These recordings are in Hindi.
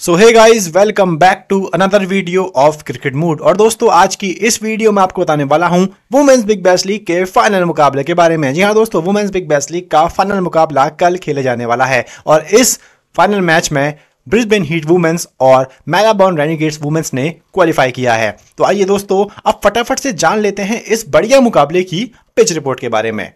so hi guys welcome back to another video of cricket mood और दोस्तों आज की इस वीडियो में आपको बताने वाला हूं वुमेन्स बिग बैस लीग के फाइनल मुकाबले के बारे में जी हाँ दोस्तों वुमेन्स बिग बैस लीग का फाइनल मुकाबला कल खेले जाने वाला है और इस फाइनल मैच में ब्रिस्बेन हीट वुमेन्स और मेगाबॉर्न रेनिगेट्स वुमेन्स ने क्वालिफाई किया है तो आइए दोस्तों अब फटाफट से जान लेते हैं इस बढ़िया मुकाबले की पिच रिपोर्ट के बारे में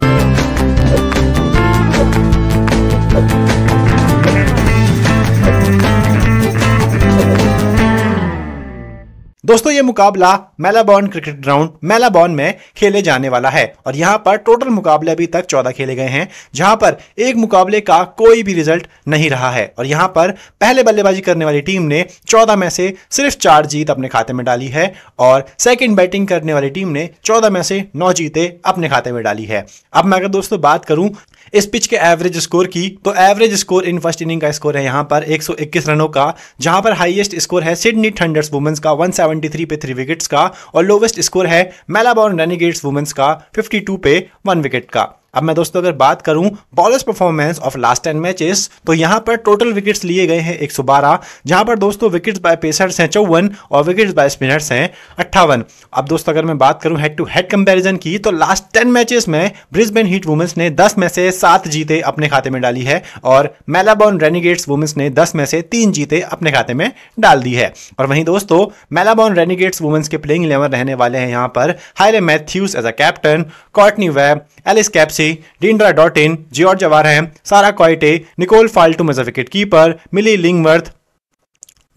दोस्तों ये मुकाबला मेलाबॉर्न क्रिकेट ग्राउंड मेलाबॉर्न में खेले जाने वाला है और यहाँ पर टोटल मुकाबले अभी तक चौदह खेले गए हैं जहां पर एक मुकाबले का कोई भी रिजल्ट नहीं रहा है और यहाँ पर पहले बल्लेबाजी करने वाली टीम ने चौदह में से सिर्फ चार जीत अपने खाते में डाली है और सेकेंड बैटिंग करने वाली टीम ने चौदह में से नौ जीते अपने खाते में डाली है अब मैं अगर दोस्तों बात करूं इस पिच के एवरेज स्कोर की तो average score in first inning का स्कोर है यहाँ पर एक रनों का जहां पर हाइएस्ट स्कोर है सिडनी थंडर्स वुमेंस का वन 73 पे थ्री विकेट्स का और लोवेस्ट स्कोर है मेलाबॉर्न रेनिगेट्स वुमेंस का 52 पे वन विकेट का अब मैं दोस्तों अगर बात करूं bowlers performance of last ten matches तो यहां पर टोटल विकेट्स लिए गए हैं बारह जहां पर दोस्तों विकेट्स बाय पेसर्स हैं चौवन और विकेट्स बाय स्पिनर्स हैं अट्ठावन अब दोस्तों अगर मैं बात करूं हेड टू हेड कंपैरिजन की तो लास्ट टेन मैचेस में ब्रिस्बेन हीट वुमेंस ने दस में से सात जीते अपने खाते में डाली है और मेलाबॉर्न रेनिगेट्स वुमेंस ने दस में से तीन जीते अपने खाते में डाल दी है और वहीं दोस्तों मेलाबॉर्न रेनिगेट्स वुमेंस के प्लेइंग इलेवन रहने वाले हैं यहाँ पर Hayley Matthews as a captain Courtney Webb Alice Capsey से Abachi, Dean जियॉर्ज जवार है Sarah Coyte Nicole Faltum as wicket keeper Milly Illingworth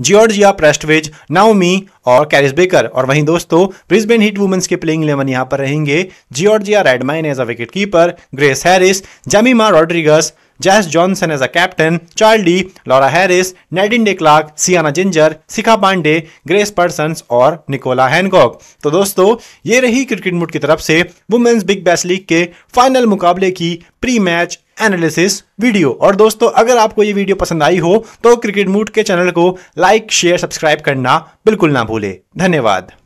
Georgia Prestwidge Naomi और कैरिस बेकर और वहीं दोस्तों ब्रिस्बेन हिट वुमेन्स के प्लेइंग इलेवन यहां पर रहेंगे Georgia Redmayne as a wicket keeper Grace Harris Jemimah Rodrigues Jess Jonassen as a captain Charli Laura Harris Nadine De Clark, Sienna Ginger, Shikha Pandey Grace Parsons और निकोला हैनकॉक तो दोस्तों ये रही क्रिकेट मुड की तरफ से वुमेन्स बिग बैस लीग के फाइनल मुकाबले की प्री मैच एनालिसिस वीडियो और दोस्तों अगर आपको ये वीडियो पसंद आई हो तो क्रिकेट मूड के चैनल को लाइक शेयर सब्सक्राइब करना बिल्कुल ना भूले धन्यवाद